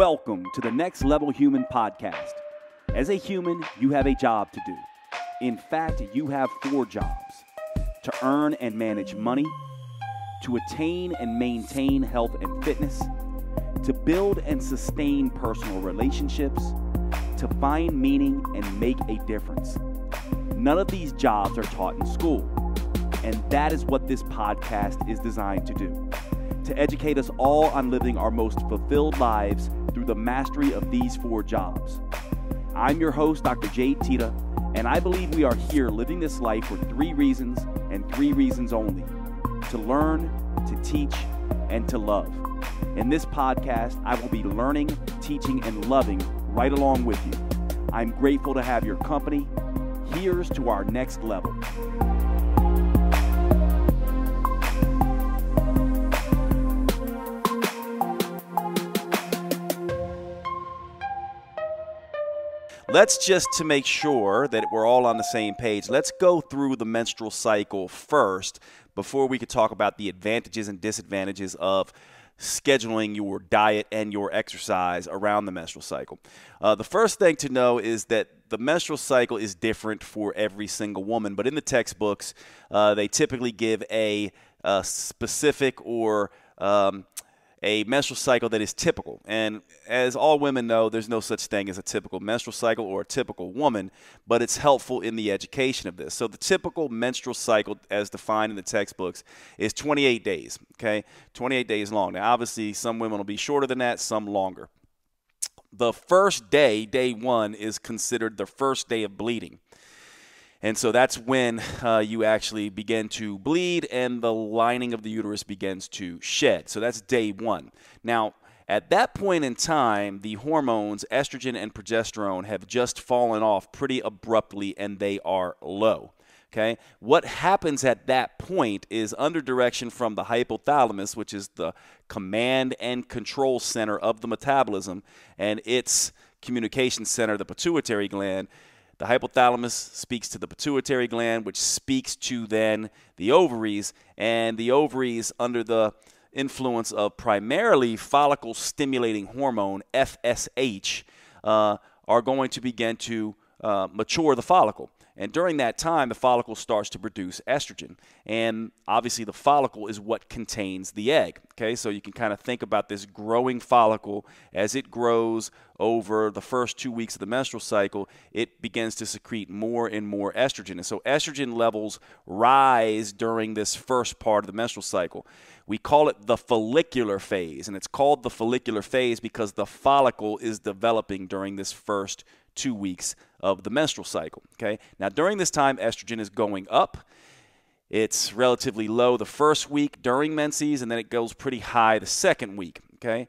Welcome to the Next Level Human podcast. As a human, you have a job to do. In fact, you have four jobs to earn and manage money, to attain and maintain health and fitness, to build and sustain personal relationships, to find meaning and make a difference. None of these jobs are taught in school, and that is what this podcast is designed to do to educate us all on living our most fulfilled lives the mastery of these four jobs. I'm your host, Dr. Jade Tita, and I believe we are here living this life for three reasons and three reasons only to learn, to teach, and to love. In this podcast, I will be learning, teaching, and loving right along with you. I'm grateful to have your company. Here's to our next level. let's just to make sure that we're all on the same page, let's go through the menstrual cycle first before we could talk about the advantages and disadvantages of scheduling your diet and your exercise around the menstrual cycle. Uh, the first thing to know is that the menstrual cycle is different for every single woman, but in the textbooks, uh, they typically give a, a specific or um, a menstrual cycle that is typical. And as all women know, there's no such thing as a typical menstrual cycle or a typical woman, but it's helpful in the education of this. So the typical menstrual cycle, as defined in the textbooks, is 28 days, okay? 28 days long. Now, obviously, some women will be shorter than that, some longer. The first day, day one, is considered the first day of bleeding. And so that's when uh, you actually begin to bleed and the lining of the uterus begins to shed. So that's day one. Now, at that point in time, the hormones, estrogen and progesterone, have just fallen off pretty abruptly and they are low. Okay. What happens at that point is under direction from the hypothalamus, which is the command and control center of the metabolism, and its communication center, the pituitary gland, the hypothalamus speaks to the pituitary gland, which speaks to then the ovaries, and the ovaries under the influence of primarily follicle stimulating hormone, FSH, uh, are going to begin to uh, mature the follicle. And during that time, the follicle starts to produce estrogen. And obviously, the follicle is what contains the egg. Okay, so you can kind of think about this growing follicle as it grows over the first two weeks of the menstrual cycle, it begins to secrete more and more estrogen. And so, estrogen levels rise during this first part of the menstrual cycle. We call it the follicular phase, and it's called the follicular phase because the follicle is developing during this first two weeks of the menstrual cycle. Okay. Now, during this time, estrogen is going up. It's relatively low the first week during menses, and then it goes pretty high the second week. Okay.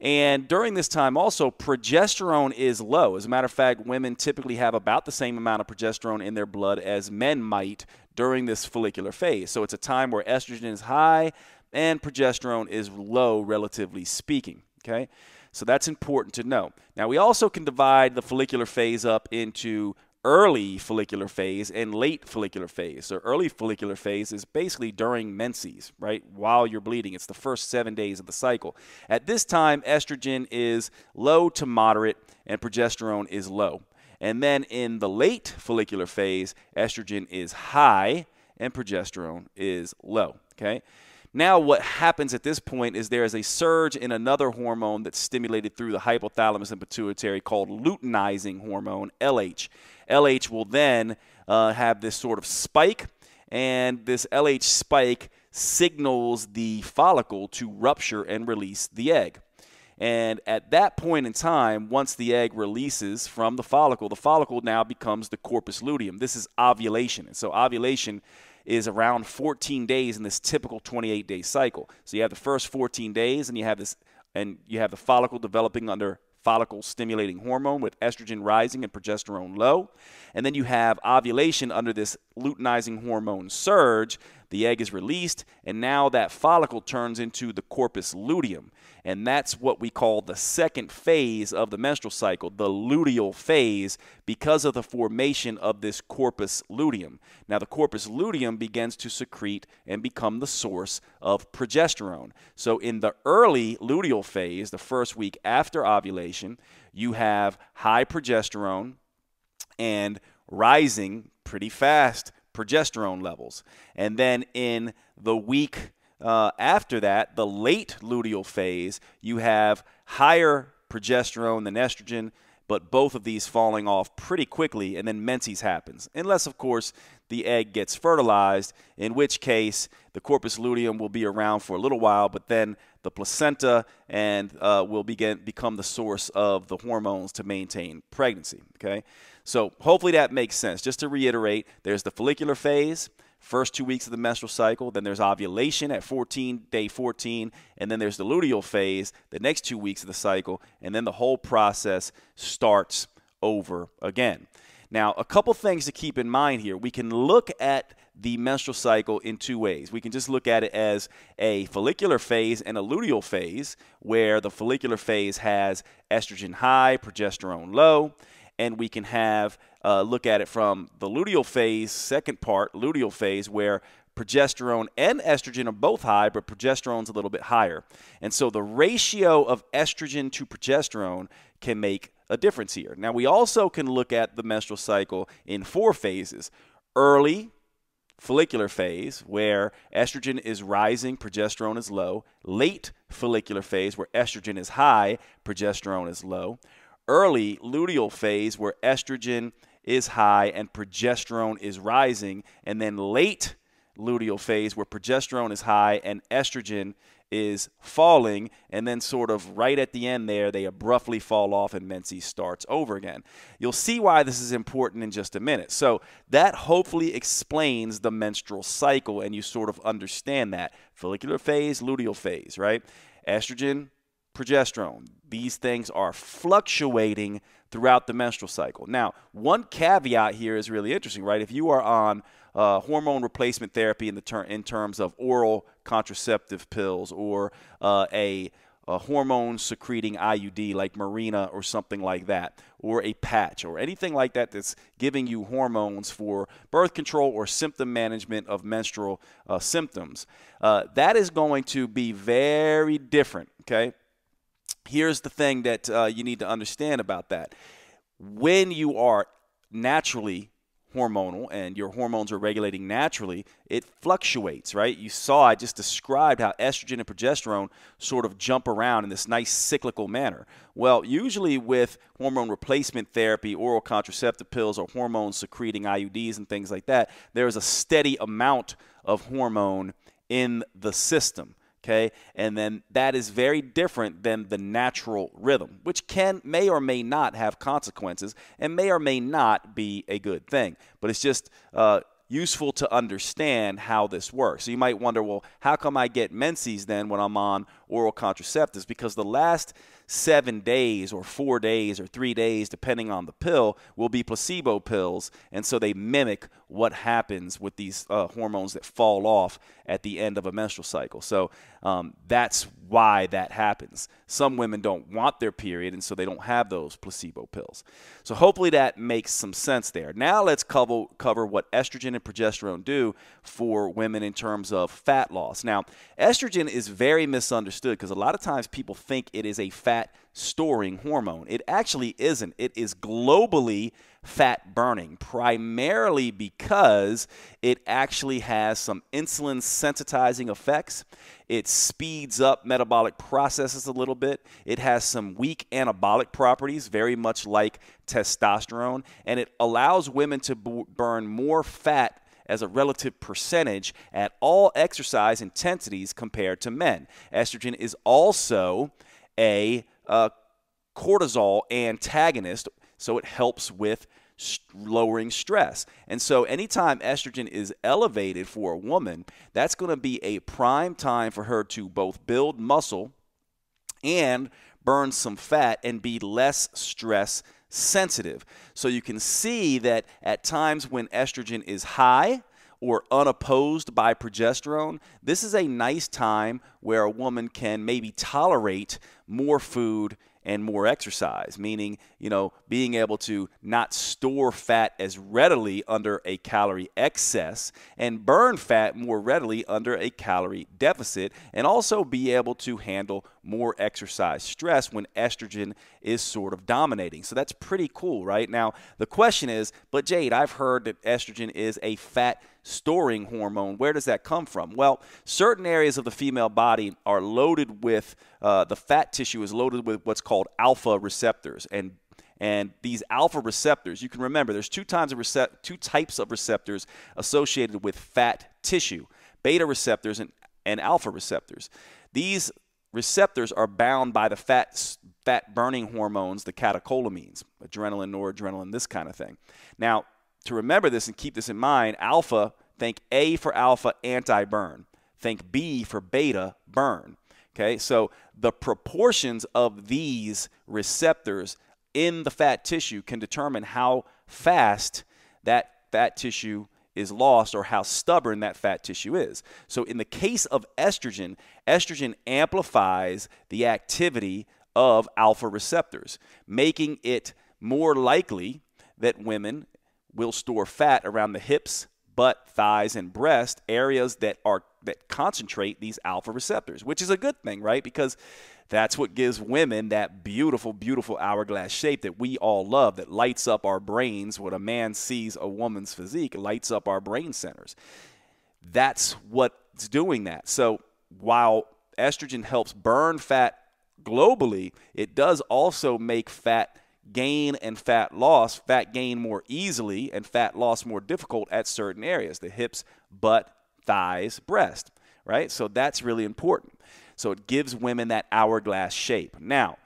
And during this time, also, progesterone is low. As a matter of fact, women typically have about the same amount of progesterone in their blood as men might during this follicular phase. So it's a time where estrogen is high and progesterone is low, relatively speaking. Okay? So that's important to know. Now, we also can divide the follicular phase up into early follicular phase and late follicular phase. So early follicular phase is basically during menses, right? While you're bleeding. It's the first 7 days of the cycle. At this time, estrogen is low to moderate and progesterone is low. And then in the late follicular phase, estrogen is high and progesterone is low, okay? Now, what happens at this point is there is a surge in another hormone that's stimulated through the hypothalamus and pituitary called luteinizing hormone, LH. LH will then uh, have this sort of spike, and this LH spike signals the follicle to rupture and release the egg. And at that point in time, once the egg releases from the follicle, the follicle now becomes the corpus luteum. This is ovulation. And so ovulation is around 14 days in this typical 28 day cycle. So you have the first 14 days, and you have this, and you have the follicle developing under follicle stimulating hormone with estrogen rising and progesterone low. And then you have ovulation under this luteinizing hormone surge, the egg is released, and now that follicle turns into the corpus luteum. And that's what we call the second phase of the menstrual cycle, the luteal phase, because of the formation of this corpus luteum. Now, the corpus luteum begins to secrete and become the source of progesterone. So, in the early luteal phase, the first week after ovulation, you have high progesterone and rising pretty fast progesterone levels. And then in the week uh, after that, the late luteal phase, you have higher progesterone than estrogen but both of these falling off pretty quickly, and then menses happens. Unless, of course, the egg gets fertilized, in which case the corpus luteum will be around for a little while, but then the placenta and uh, will begin become the source of the hormones to maintain pregnancy. Okay, so hopefully that makes sense. Just to reiterate, there's the follicular phase, first two weeks of the menstrual cycle. Then there's ovulation at 14, day 14, and then there's the luteal phase, the next two weeks of the cycle, and then the whole process starts over again. Now, a couple things to keep in mind here. We can look at the menstrual cycle in two ways. We can just look at it as a follicular phase and a luteal phase, where the follicular phase has estrogen high, progesterone low, and we can have uh, look at it from the luteal phase, second part, luteal phase, where progesterone and estrogen are both high, but progesterone's a little bit higher. And so the ratio of estrogen to progesterone can make a difference here. Now, we also can look at the menstrual cycle in four phases early, follicular phase, where estrogen is rising, progesterone is low, late follicular phase, where estrogen is high, progesterone is low, early luteal phase, where estrogen is high and progesterone is rising. And then late luteal phase, where progesterone is high and estrogen is falling, and then sort of right at the end there, they abruptly fall off and menses starts over again. You'll see why this is important in just a minute. So that hopefully explains the menstrual cycle, and you sort of understand that. Follicular phase, luteal phase, right? Estrogen, progesterone. These things are fluctuating throughout the menstrual cycle. Now, one caveat here is really interesting, right? If you are on uh, hormone replacement therapy in the ter- in terms of oral contraceptive pills or uh, a, a hormone secreting IUD like Marina or something like that, or a patch or anything like that that's giving you hormones for birth control or symptom management of menstrual uh, symptoms. Uh, that is going to be very different, okay? here's the thing that uh, you need to understand about that. When you are naturally hormonal and your hormones are regulating naturally, it fluctuates, right? You saw, I just described how estrogen and progesterone sort of jump around in this nice cyclical manner. Well, usually with hormone replacement therapy, oral contraceptive pills, or hormone secreting IUDs and things like that, there is a steady amount of hormone in the system okay? And then that is very different than the natural rhythm, which can may or may not have consequences and may or may not be a good thing. But it's just uh, useful to understand how this works. So you might wonder, well, how come I get menses then when I'm on oral contraceptives because the last seven days or four days or three days, depending on the pill, will be placebo pills. And so they mimic what happens with these uh, hormones that fall off at the end of a menstrual cycle. So um, that's why that happens. Some women don't want their period, and so they don't have those placebo pills. So hopefully that makes some sense there. Now let's cover, cover what estrogen and progesterone do for women in terms of fat loss. Now, estrogen is very misunderstood because a lot of times people think it is a fat storing hormone. It actually isn't. It is globally fat burning, primarily because it actually has some insulin sensitizing effects. It speeds up metabolic processes a little bit. It has some weak anabolic properties, very much like testosterone, and it allows women to b- burn more fat as a relative percentage at all exercise intensities compared to men. Estrogen is also a uh, cortisol antagonist, so it helps with lowering stress. And so, anytime estrogen is elevated for a woman, that's going to be a prime time for her to both build muscle and burn some fat and be less stress sensitive. So you can see that at times when estrogen is high, or unopposed by progesterone, this is a nice time where a woman can maybe tolerate more food and more exercise, meaning, you know, being able to not store fat as readily under a calorie excess and burn fat more readily under a calorie deficit, and also be able to handle more exercise, stress when estrogen is sort of dominating. So that's pretty cool, right? Now, the question is, but Jade, I've heard that estrogen is a fat storing hormone. Where does that come from? Well, certain areas of the female body are loaded with uh, the fat tissue is loaded with what's called alpha receptors, and and these alpha receptors, you can remember, there's two times of recept- two types of receptors associated with fat tissue: beta receptors and, and alpha receptors. These receptors are bound by the fat, fat burning hormones, the catecholamines, adrenaline, noradrenaline, this kind of thing. Now, to remember this and keep this in mind, alpha, think A for alpha, anti burn. Think B for beta, burn. Okay, so the proportions of these receptors in the fat tissue can determine how fast that fat tissue is lost or how stubborn that fat tissue is. So, in the case of estrogen, estrogen amplifies the activity of alpha receptors, making it more likely that women will store fat around the hips, butt, thighs, and breast, areas that are that concentrate these alpha receptors, which is a good thing, right? Because that's what gives women that beautiful, beautiful hourglass shape that we all love, that lights up our brains. When a man sees a woman's physique, lights up our brain centers. That's what's doing that. So while estrogen helps burn fat globally, it does also make fat gain and fat loss, fat gain more easily and fat loss more difficult at certain areas the hips, butt, thighs, breast, right? So that's really important. So it gives women that hourglass shape. Now,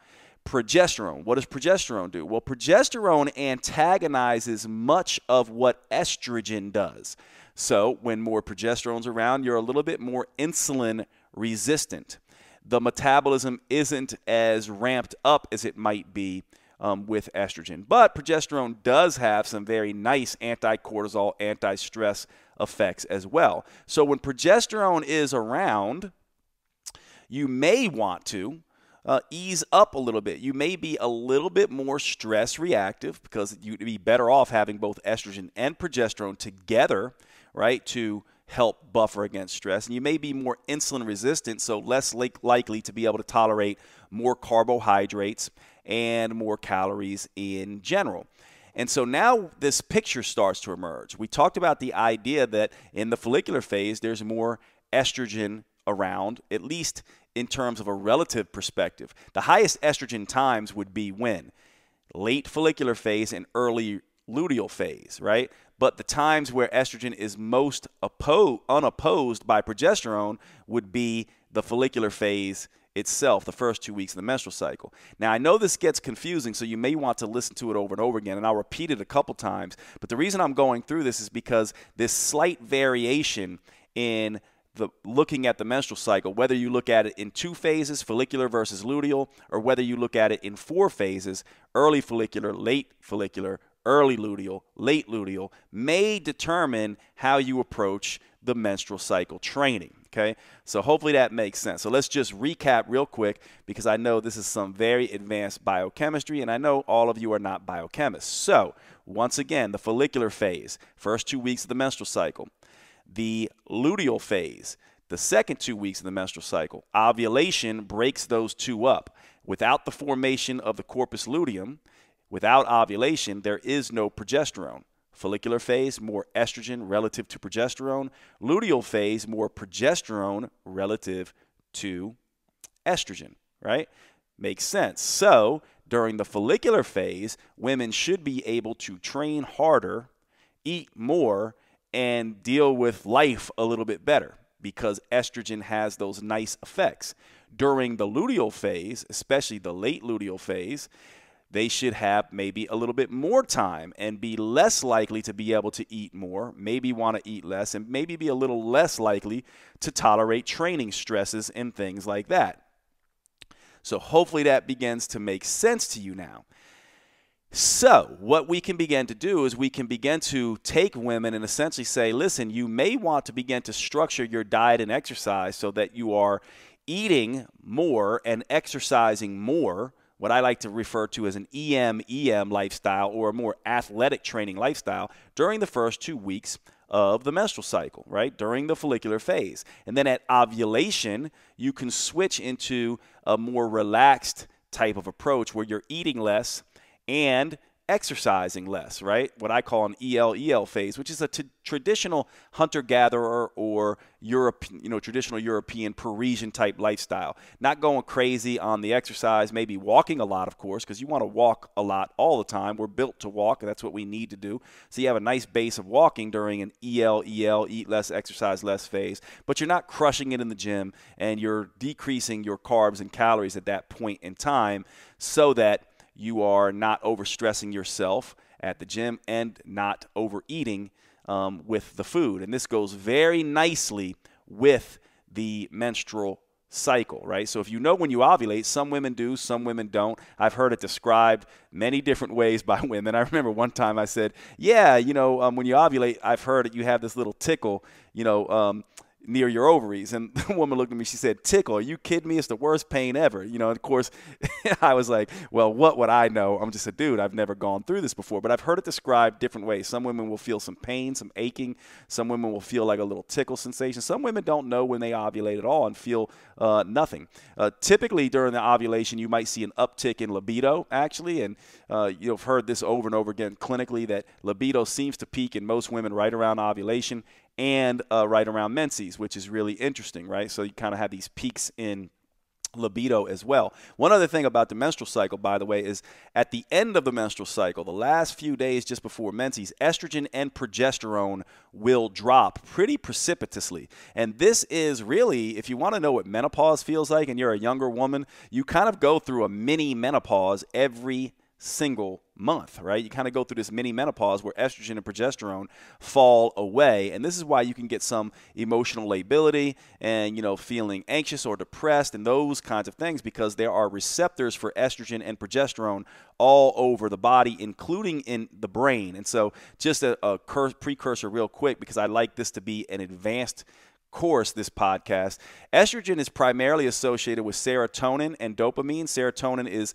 progesterone. What does progesterone do? Well, progesterone antagonizes much of what estrogen does. So, when more progesterone's around, you're a little bit more insulin resistant. The metabolism isn't as ramped up as it might be um, with estrogen. But progesterone does have some very nice anti cortisol, anti stress effects as well. So, when progesterone is around, you may want to uh, ease up a little bit. You may be a little bit more stress reactive because you'd be better off having both estrogen and progesterone together, right, to help buffer against stress. And you may be more insulin resistant, so less like, likely to be able to tolerate more carbohydrates and more calories in general. And so now this picture starts to emerge. We talked about the idea that in the follicular phase, there's more estrogen around, at least in terms of a relative perspective. The highest estrogen times would be when? Late follicular phase and early luteal phase, right? But the times where estrogen is most unopposed by progesterone would be the follicular phase itself, the first two weeks of the menstrual cycle. Now, I know this gets confusing, so you may want to listen to it over and over again, and I'll repeat it a couple times. But the reason I'm going through this is because this slight variation in the looking at the menstrual cycle, whether you look at it in two phases, follicular versus luteal, or whether you look at it in four phases, early follicular, late follicular, early luteal, late luteal, may determine how you approach the menstrual cycle training. Okay, so hopefully that makes sense. So let's just recap real quick because I know this is some very advanced biochemistry, and I know all of you are not biochemists. So, once again, the follicular phase, first two weeks of the menstrual cycle, the luteal phase. The second two weeks of the menstrual cycle, ovulation breaks those two up. Without the formation of the corpus luteum, without ovulation, there is no progesterone. Follicular phase, more estrogen relative to progesterone. Luteal phase, more progesterone relative to estrogen, right? Makes sense. So, during the follicular phase, women should be able to train harder, eat more, and deal with life a little bit better because estrogen has those nice effects. During the luteal phase, especially the late luteal phase, they should have maybe a little bit more time and be less likely to be able to eat more, maybe want to eat less, and maybe be a little less likely to tolerate training stresses and things like that. So, hopefully, that begins to make sense to you now. So, what we can begin to do is we can begin to take women and essentially say, listen, you may want to begin to structure your diet and exercise so that you are eating more and exercising more, what I like to refer to as an EM EM lifestyle or a more athletic training lifestyle during the first two weeks of the menstrual cycle, right? During the follicular phase. And then at ovulation, you can switch into a more relaxed type of approach where you're eating less and exercising less, right? What I call an ELEL phase, which is a t- traditional hunter-gatherer or Europe, you know, traditional European Parisian type lifestyle. Not going crazy on the exercise, maybe walking a lot, of course, because you want to walk a lot all the time. We're built to walk, and that's what we need to do. So you have a nice base of walking during an ELEL, eat less, exercise less phase, but you're not crushing it in the gym and you're decreasing your carbs and calories at that point in time so that you are not overstressing yourself at the gym and not overeating um, with the food. And this goes very nicely with the menstrual cycle, right? So if you know when you ovulate, some women do, some women don't. I've heard it described many different ways by women. I remember one time I said, "Yeah, you know, um, when you ovulate, I've heard that you have this little tickle, you know." Um, near your ovaries. And the woman looked at me, she said, Tickle, are you kidding me? It's the worst pain ever. You know, of course, I was like, Well, what would I know? I'm just a dude. I've never gone through this before. But I've heard it described different ways. Some women will feel some pain, some aching. Some women will feel like a little tickle sensation. Some women don't know when they ovulate at all and feel uh, nothing. Uh, typically, during the ovulation, you might see an uptick in libido, actually. And uh, you've heard this over and over again clinically that libido seems to peak in most women right around ovulation and uh, right around menses, which is really interesting, right? So you kind of have these peaks in libido as well. One other thing about the menstrual cycle, by the way, is at the end of the menstrual cycle, the last few days just before menses, estrogen and progesterone will drop pretty precipitously. And this is really, if you want to know what menopause feels like and you're a younger woman, you kind of go through a mini menopause every single month, right? You kind of go through this mini menopause where estrogen and progesterone fall away. And this is why you can get some emotional lability and, you know, feeling anxious or depressed and those kinds of things because there are receptors for estrogen and progesterone all over the body, including in the brain. And so, just a, a precursor, real quick, because I like this to be an advanced course, this podcast. Estrogen is primarily associated with serotonin and dopamine. Serotonin is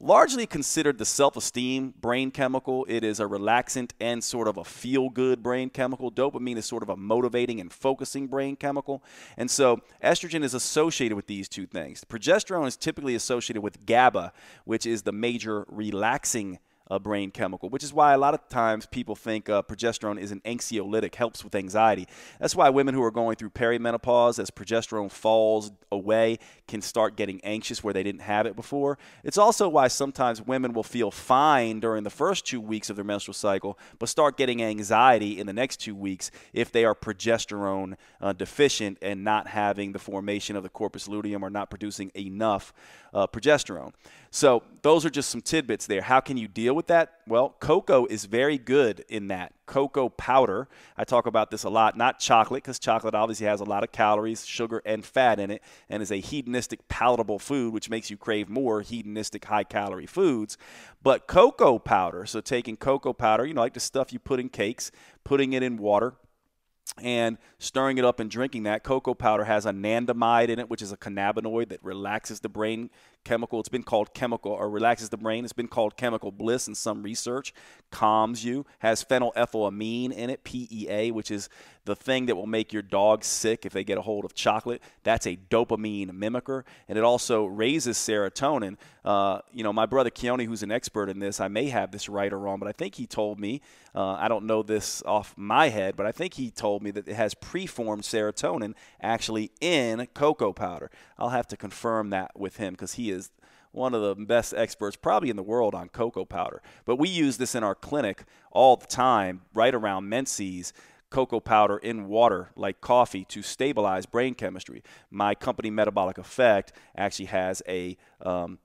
largely considered the self-esteem brain chemical. It is a relaxant and sort of a feel-good brain chemical. Dopamine is sort of a motivating and focusing brain chemical. And so estrogen is associated with these two things. Progesterone is typically associated with GABA, which is the major relaxing a brain chemical, which is why a lot of times people think uh, progesterone is an anxiolytic, helps with anxiety. That's why women who are going through perimenopause, as progesterone falls away, can start getting anxious where they didn't have it before. It's also why sometimes women will feel fine during the first two weeks of their menstrual cycle, but start getting anxiety in the next two weeks if they are progesterone uh, deficient and not having the formation of the corpus luteum or not producing enough uh, progesterone. So those are just some tidbits there. How can you deal with that? Well, cocoa is very good in that. Cocoa powder, I talk about this a lot, not chocolate, because chocolate obviously has a lot of calories, sugar, and fat in it, and is a hedonistic, palatable food, which makes you crave more hedonistic, high calorie foods. But cocoa powder, so taking cocoa powder, you know, like the stuff you put in cakes, putting it in water, and stirring it up and drinking that cocoa powder has anandamide in it which is a cannabinoid that relaxes the brain chemical. It's been called chemical or relaxes the brain. It's been called chemical bliss in some research. Calms you. Has phenylethylamine in it, PEA, which is the thing that will make your dog sick if they get a hold of chocolate. That's a dopamine mimicker, and it also raises serotonin. Uh, you know, my brother Keone, who's an expert in this, I may have this right or wrong, but I think he told me. Uh, I don't know this off my head, but I think he told me that it has preformed serotonin actually in cocoa powder. I'll have to confirm that with him because he is is one of the best experts probably in the world on cocoa powder. But we use this in our clinic all the time, right around menses cocoa powder in water like coffee to stabilize brain chemistry. My company Metabolic Effect actually has a um,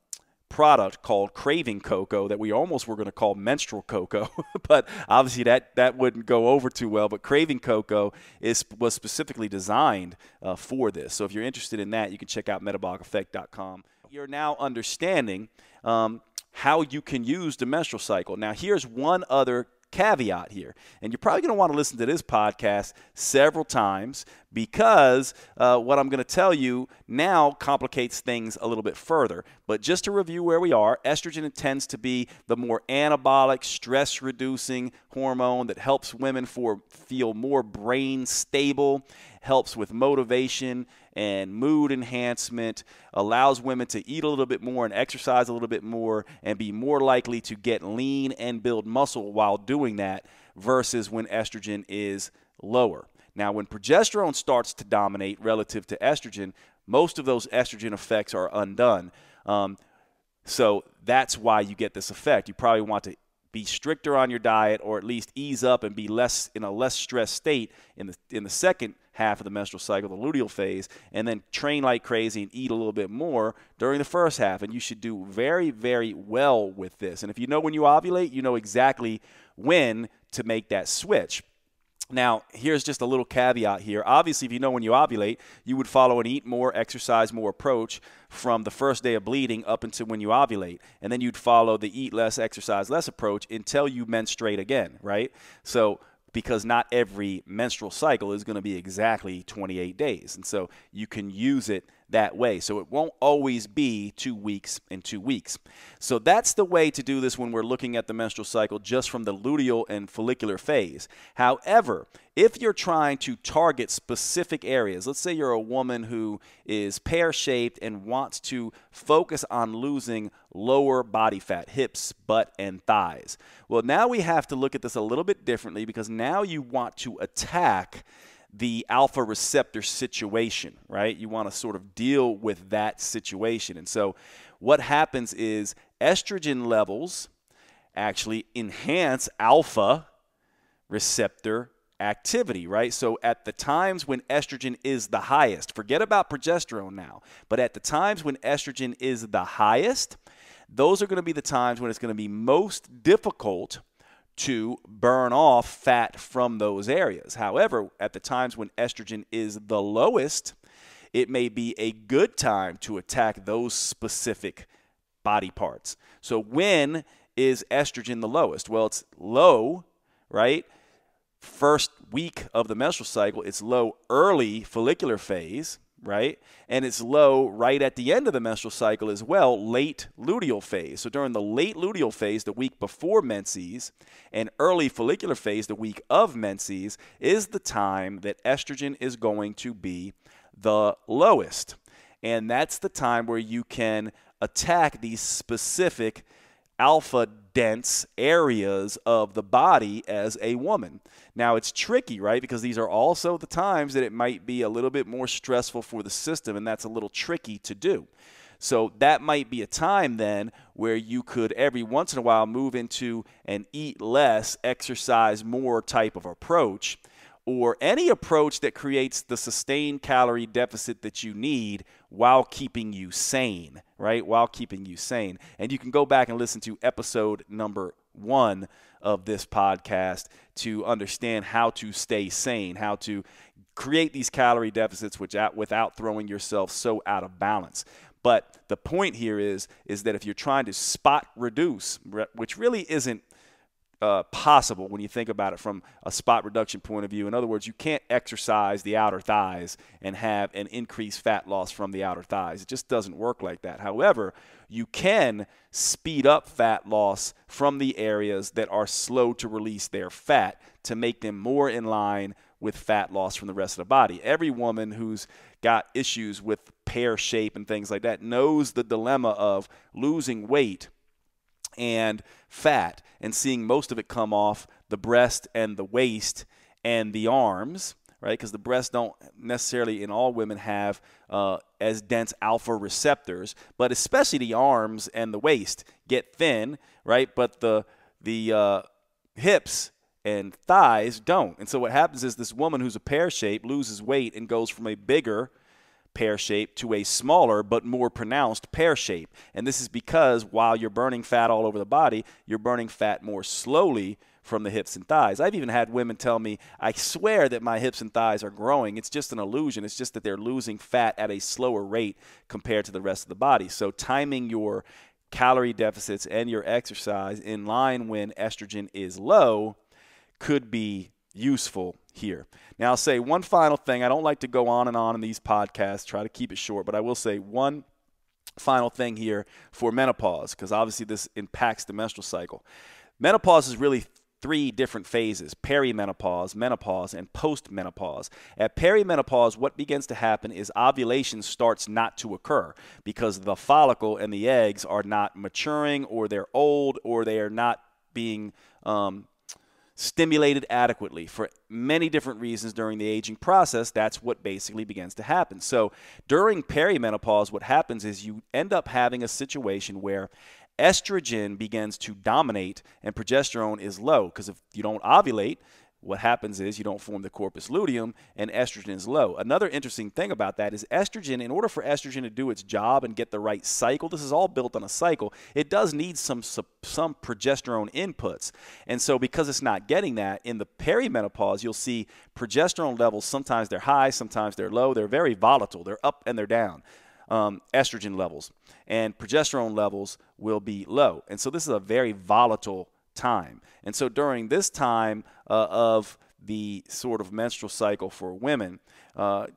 product called Craving Cocoa that we almost were going to call Menstrual Cocoa, but obviously that that wouldn't go over too well. But Craving Cocoa is was specifically designed uh, for this. So if you're interested in that, you can check out metaboliceffect.com you're now understanding um, how you can use the menstrual cycle. Now, here's one other caveat here, and you're probably going to want to listen to this podcast several times because uh, what I'm going to tell you now complicates things a little bit further. But just to review where we are, estrogen tends to be the more anabolic, stress reducing hormone that helps women for, feel more brain stable, helps with motivation and mood enhancement, allows women to eat a little bit more and exercise a little bit more and be more likely to get lean and build muscle while doing that versus when estrogen is lower. Now, when progesterone starts to dominate relative to estrogen, most of those estrogen effects are undone. Um, so that's why you get this effect. You probably want to be stricter on your diet or at least ease up and be less in a less stressed state in the in the second half of the menstrual cycle, the luteal phase, and then train like crazy and eat a little bit more during the first half. And you should do very, very well with this. And if you know when you ovulate, you know exactly when to make that switch. Now, here's just a little caveat here. Obviously, if you know when you ovulate, you would follow an eat more, exercise more approach from the first day of bleeding up until when you ovulate. And then you'd follow the eat less, exercise less approach until you menstruate again, right? So, because not every menstrual cycle is going to be exactly 28 days. And so you can use it that way. So it won't always be two weeks and two weeks. So that's the way to do this when we're looking at the menstrual cycle just from the luteal and follicular phase. However, if you're trying to target specific areas, let's say you're a woman who is pear shaped and wants to focus on losing lower body fat, hips, butt, and thighs. Well, now we have to look at this a little bit differently because now you want to attack the alpha receptor situation, right? You want to sort of deal with that situation. And so what happens is estrogen levels actually enhance alpha receptor activity, right? So at the times when estrogen is the highest, forget about progesterone now, but at the times when estrogen is the highest, those are going to be the times when it's going to be most difficult to burn off fat from those areas. However, at the times when estrogen is the lowest, it may be a good time to attack those specific body parts. So, when is estrogen the lowest? Well, it's low, right? First week of the menstrual cycle, it's low early follicular phase, right? And it's low right at the end of the menstrual cycle as well, late luteal phase. So during the late luteal phase, the week before menses, and early follicular phase, the week of menses, is the time that estrogen is going to be the lowest. And that's the time where you can attack these specific alpha dense areas of the body as a woman. Now it's tricky, right? Because these are also the times that it might be a little bit more stressful for the system, and that's a little tricky to do. So that might be a time then where you could every once in a while move into an eat less, exercise more type of approach or any approach that creates the sustained calorie deficit that you need while keeping you sane, right? While keeping you sane. And you can go back and listen to episode number one of this podcast to understand how to stay sane, how to create these calorie deficits without, without throwing yourself so out of balance. But the point here is is that if you're trying to spot reduce, which really isn't uh, possible when you think about it from a spot reduction point of view. In other words, you can't exercise the outer thighs and have an increased fat loss from the outer thighs. It just doesn't work like that. However, you can speed up fat loss from the areas that are slow to release their fat to make them more in line with fat loss from the rest of the body. Every woman who's got issues with pear shape and things like that knows the dilemma of losing weight and fat and seeing most of it come off the breast and the waist and the arms right? Because the breasts don't necessarily in all women have uh, as dense alpha receptors, but especially the arms and the waist get thin, right? But the the uh, hips and thighs don't. And so what happens is this woman who's a pear shape loses weight and goes from a bigger pear shape to a smaller but more pronounced pear shape. And this is because while you're burning fat all over the body, you're burning fat more slowly from the hips and thighs. I've even had women tell me, I swear that my hips and thighs are growing. It's just an illusion. It's just that they're losing fat at a slower rate compared to the rest of the body. So, timing your calorie deficits and your exercise in line when estrogen is low could be useful here. Now, I'll say one final thing. I don't like to go on and on in these podcasts, try to keep it short, but I will say one final thing here for menopause, because obviously this impacts the menstrual cycle. Menopause is really three different phases perimenopause, menopause, and postmenopause. At perimenopause, what begins to happen is ovulation starts not to occur because the follicle and the eggs are not maturing, or they're old, or they are not being um, stimulated adequately for many different reasons during the aging process, that's what basically begins to happen. So during perimenopause, what happens is you end up having a situation where estrogen begins to dominate and progesterone is low because if you don't ovulate, what happens is you don't form the corpus luteum and estrogen is low. Another interesting thing about that is estrogen, in order for estrogen to do its job and get the right cycle, this is all built on a cycle, it does need some, some progesterone inputs. And so because it's not getting that, in the perimenopause, you'll see progesterone levels, sometimes they're high, sometimes they're low, they're very volatile, they're up and they're down. Um, estrogen levels and progesterone levels will be low. And so this is a very volatile time. And so during this time uh, of the sort of menstrual cycle for women, uh,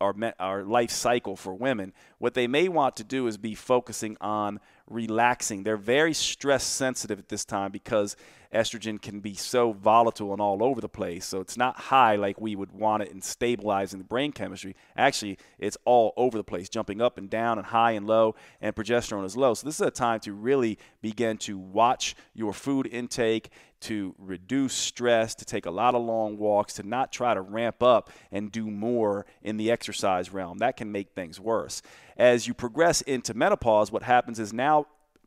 our, our life cycle for women, what they may want to do is be focusing on relaxing. They're very stress sensitive at this time because estrogen can be so volatile and all over the place. So it's not high like we would want it in stabilizing the brain chemistry. Actually, it's all over the place, jumping up and down and high and low, and progesterone is low. So this is a time to really begin to watch your food intake, to reduce stress, to take a lot of long walks, to not try to ramp up and do more in the exercise realm. That can make things worse as you progress into menopause, what happens is now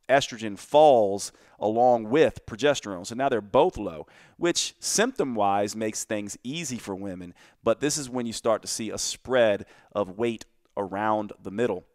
estrogen falls along with progesterone. So now they're both low, which symptom wise makes things easy for women. But this is when you start to see a spread of weight around the middle.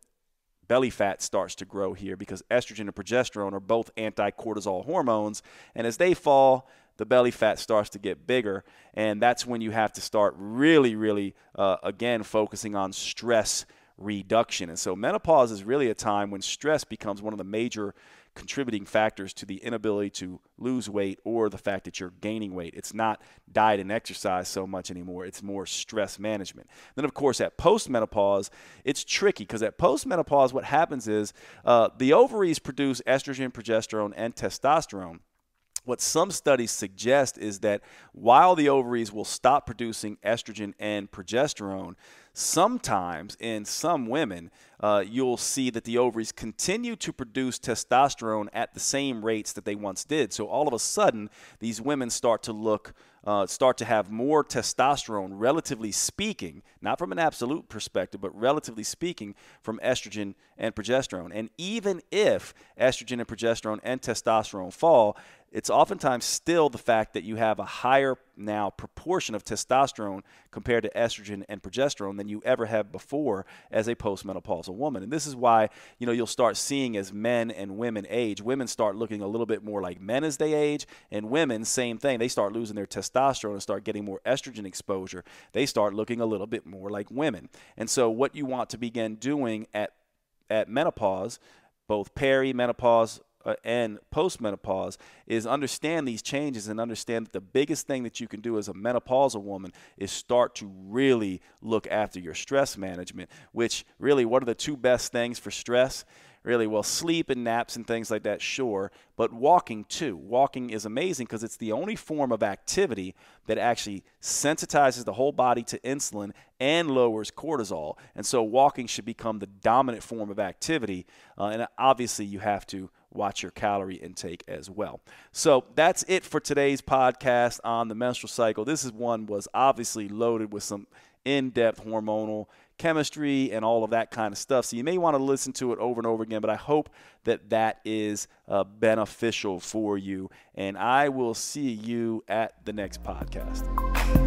Belly fat starts to grow here because estrogen and progesterone are both anti cortisol hormones. And as they fall, the belly fat starts to get bigger. And that's when you have to start really, really, uh, again, focusing on stress reduction. And so menopause is really a time when stress becomes one of the major contributing factors to the inability to lose weight or the fact that you're gaining weight. It's not diet and exercise so much anymore, it's more stress management. Then, of course, at postmenopause, it's tricky because at postmenopause, what happens is uh, the ovaries produce estrogen, progesterone, and testosterone what some studies suggest is that while the ovaries will stop producing estrogen and progesterone, sometimes in some women uh, you'll see that the ovaries continue to produce testosterone at the same rates that they once did. So all of a sudden, these women start to look. Uh, start to have more testosterone, relatively speaking, not from an absolute perspective, but relatively speaking, from estrogen and progesterone. And even if estrogen and progesterone and testosterone fall, it's oftentimes still the fact that you have a higher now proportion of testosterone compared to estrogen and progesterone than you ever have before as a postmenopausal a woman. And this is why, you know, you'll start seeing as men and women age, women start looking a little bit more like men as they age, and women, same thing. They start losing their testosterone and start getting more estrogen exposure. They start looking a little bit more like women. And so what you want to begin doing at at menopause both perimenopause, uh, and postmenopause is understand these changes and understand that the biggest thing that you can do as a menopausal woman is start to really look after your stress management, which really, what are the two best things for stress? really well sleep and naps and things like that sure but walking too walking is amazing because it's the only form of activity that actually sensitizes the whole body to insulin and lowers cortisol and so walking should become the dominant form of activity uh, and obviously you have to watch your calorie intake as well. So that's it for today's podcast on the menstrual cycle. This is one was obviously loaded with some in-depth hormonal chemistry and all of that kind of stuff. So you may want to listen to it over and over again, but I hope that that is uh, beneficial for you. And I will see you at the next podcast.